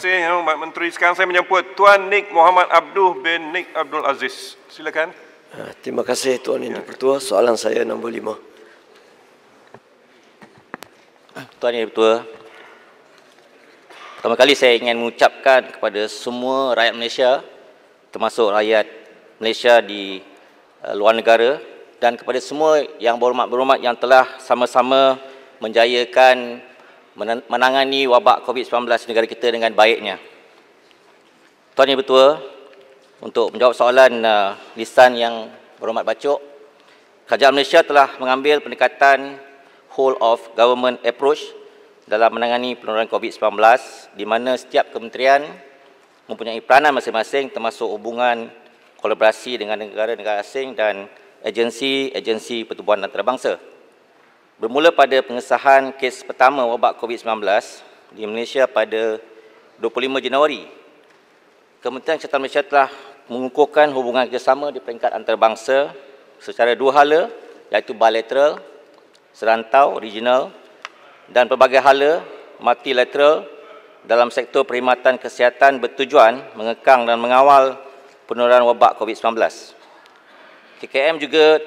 Kasih Yang Mbak Menteri. Sekarang saya menyambut Tuan Nik Muhammad Abdul bin Nik Abdul Aziz. Silakan. Ah, terima kasih Tuan Yang Pertua. Soalan saya nombor lima. Tuan Yang Pertua, pertama kali saya ingin mengucapkan kepada semua rakyat Malaysia, termasuk rakyat Malaysia di eh, luar negara dan kepada semua yang berhormat-berhormat yang telah sama-sama menjayakan menangani wabak COVID-19 negara kita dengan baiknya. Tuan Yang Bertua, untuk menjawab soalan uh, lisan yang berhormat bacuk, Kerajaan Malaysia telah mengambil pendekatan whole of government approach dalam menangani penurunan COVID-19 di mana setiap kementerian mempunyai peranan masing-masing termasuk hubungan kolaborasi dengan negara-negara asing dan agensi-agensi pertubuhan antarabangsa. Bermula pada pengesahan kes pertama wabak COVID-19 di Malaysia pada 25 Januari, Kementerian Kesihatan Malaysia telah mengukuhkan hubungan kerjasama di peringkat antarabangsa secara dua hala iaitu bilateral, serantau, regional dan pelbagai hala multilateral dalam sektor perkhidmatan kesihatan bertujuan mengekang dan mengawal penularan wabak COVID-19. KKM juga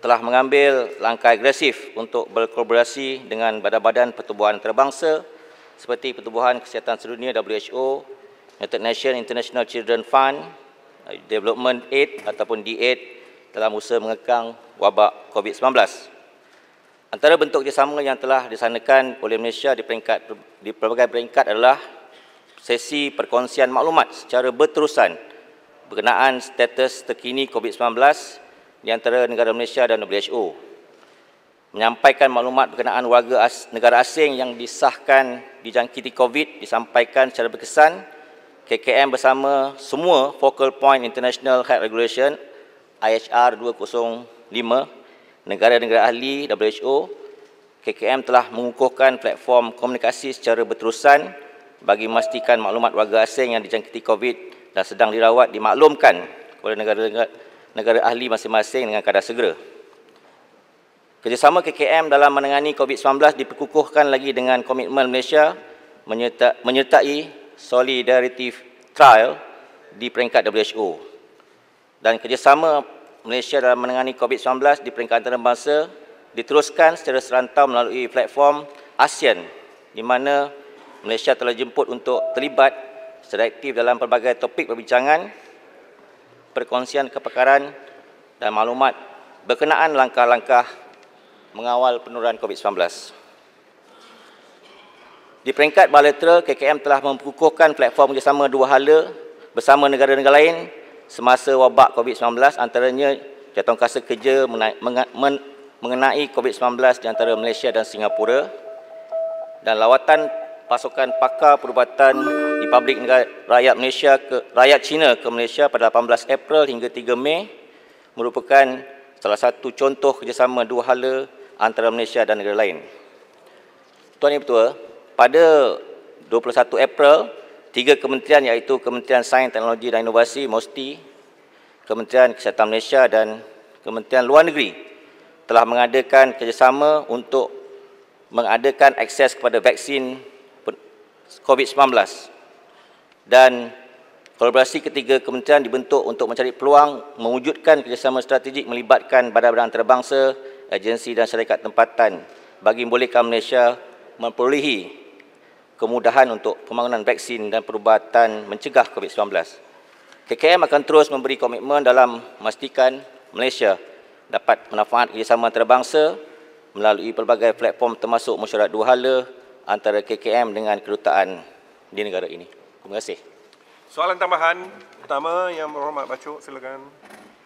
telah mengambil langkah agresif untuk berkolaborasi dengan badan-badan pertubuhan antarabangsa seperti Pertubuhan Kesihatan Sedunia WHO, United Nations International Children Fund, Development Aid ataupun D8 dalam usaha mengekang wabak COVID-19. Antara bentuk kerjasama yang telah disanakan oleh Malaysia di peringkat di pelbagai peringkat adalah sesi perkongsian maklumat secara berterusan berkenaan status terkini COVID-19 di antara negara Malaysia dan WHO menyampaikan maklumat berkenaan warga as- negara asing yang disahkan dijangkiti COVID disampaikan secara berkesan KKM bersama semua Focal Point International Health Regulation IHR 205 negara-negara ahli WHO KKM telah mengukuhkan platform komunikasi secara berterusan bagi memastikan maklumat warga asing yang dijangkiti COVID dan sedang dirawat dimaklumkan kepada negara-negara negara ahli masing-masing dengan kadar segera. Kerjasama KKM dalam menangani COVID-19 diperkukuhkan lagi dengan komitmen Malaysia menyertai Solidarity Trial di peringkat WHO. Dan kerjasama Malaysia dalam menangani COVID-19 di peringkat antarabangsa diteruskan secara serantau melalui platform ASEAN di mana Malaysia telah jemput untuk terlibat secara aktif dalam pelbagai topik perbincangan perkongsian kepakaran dan maklumat berkenaan langkah-langkah mengawal penurunan COVID-19. Di peringkat bilateral, KKM telah mengukuhkan platform kerjasama dua hala bersama negara-negara lain semasa wabak COVID-19 antaranya jatuhangkasa kerja mengenai COVID-19 di antara Malaysia dan Singapura dan lawatan pasukan pakar perubatan Republik Negara Rakyat Malaysia ke Rakyat China ke Malaysia pada 18 April hingga 3 Mei merupakan salah satu contoh kerjasama dua hala antara Malaysia dan negara lain. Tuan Yang Pertua, pada 21 April, tiga kementerian iaitu Kementerian Sains, Teknologi dan Inovasi, MOSTI, Kementerian Kesihatan Malaysia dan Kementerian Luar Negeri telah mengadakan kerjasama untuk mengadakan akses kepada vaksin COVID-19 dan kolaborasi ketiga kementerian dibentuk untuk mencari peluang mewujudkan kerjasama strategik melibatkan badan-badan antarabangsa, agensi dan syarikat tempatan bagi membolehkan Malaysia memperolehi kemudahan untuk pembangunan vaksin dan perubatan mencegah COVID-19. KKM akan terus memberi komitmen dalam memastikan Malaysia dapat manfaat kerjasama antarabangsa melalui pelbagai platform termasuk mesyuarat dua hala antara KKM dengan kedutaan di negara ini. Terima kasih. Soalan tambahan pertama yang berhormat Bacu, silakan.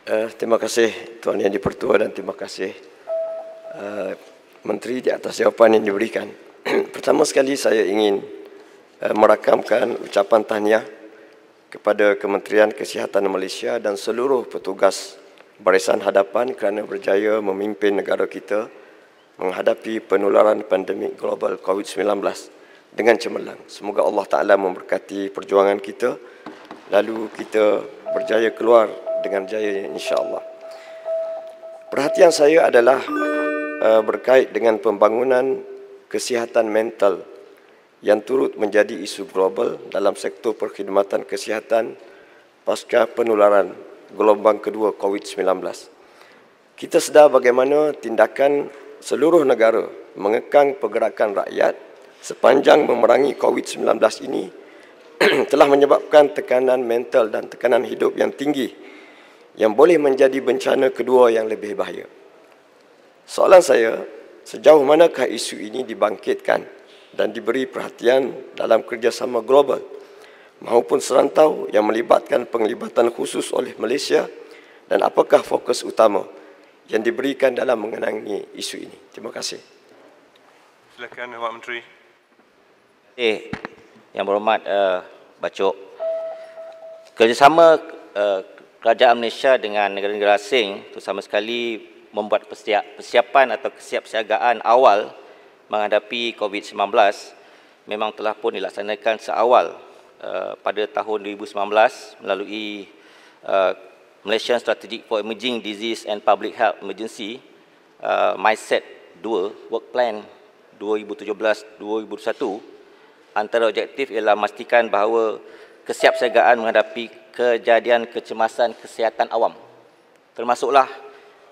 Uh, terima kasih Tuan Yang Dipertua dan terima kasih uh, Menteri di atas jawapan yang diberikan. pertama sekali saya ingin uh, merakamkan ucapan tahniah kepada Kementerian Kesihatan Malaysia dan seluruh petugas barisan hadapan kerana berjaya memimpin negara kita menghadapi penularan pandemik global COVID-19 dengan cemerlang. Semoga Allah Ta'ala memberkati perjuangan kita. Lalu kita berjaya keluar dengan jaya Insya Allah. Perhatian saya adalah uh, berkait dengan pembangunan kesihatan mental yang turut menjadi isu global dalam sektor perkhidmatan kesihatan pasca penularan gelombang kedua COVID-19. Kita sedar bagaimana tindakan seluruh negara mengekang pergerakan rakyat sepanjang memerangi COVID-19 ini telah menyebabkan tekanan mental dan tekanan hidup yang tinggi yang boleh menjadi bencana kedua yang lebih bahaya. Soalan saya, sejauh manakah isu ini dibangkitkan dan diberi perhatian dalam kerjasama global maupun serantau yang melibatkan penglibatan khusus oleh Malaysia dan apakah fokus utama yang diberikan dalam mengenangi isu ini. Terima kasih. Silakan Pak Menteri. Eh, yang berhormat uh, eh, Bacok kerjasama uh, Kerajaan Malaysia dengan negara-negara asing itu sama sekali membuat persiapan atau kesiapsiagaan awal menghadapi COVID-19 memang telah pun dilaksanakan seawal uh, pada tahun 2019 melalui uh, Malaysian Strategic for Emerging Disease and Public Health Emergency uh, MySet 2 Work Plan 2017-2021 antara objektif ialah memastikan bahawa kesiapsiagaan menghadapi kejadian kecemasan kesihatan awam termasuklah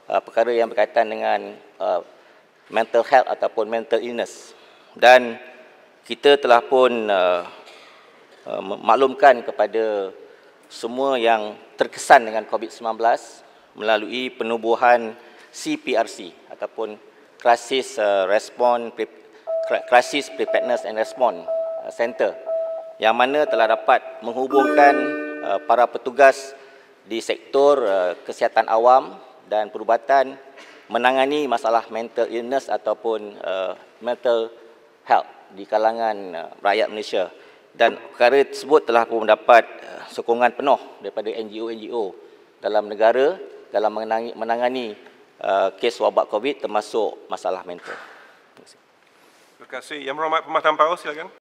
uh, perkara yang berkaitan dengan uh, mental health ataupun mental illness dan kita telah pun uh, uh, maklumkan kepada semua yang terkesan dengan COVID-19 melalui penubuhan CPRC ataupun Crisis uh, Response Crisis Preparedness and Response Uh, center yang mana telah dapat menghubungkan uh, para petugas di sektor uh, kesihatan awam dan perubatan menangani masalah mental illness ataupun mental health di kalangan rakyat Malaysia dan perkara tersebut telah pun mendapat sokongan penuh daripada NGO-NGO dalam negara dalam menangani, kes wabak COVID termasuk masalah mental. Terima kasih. Yang berhormat Pemahaman Pau, silakan.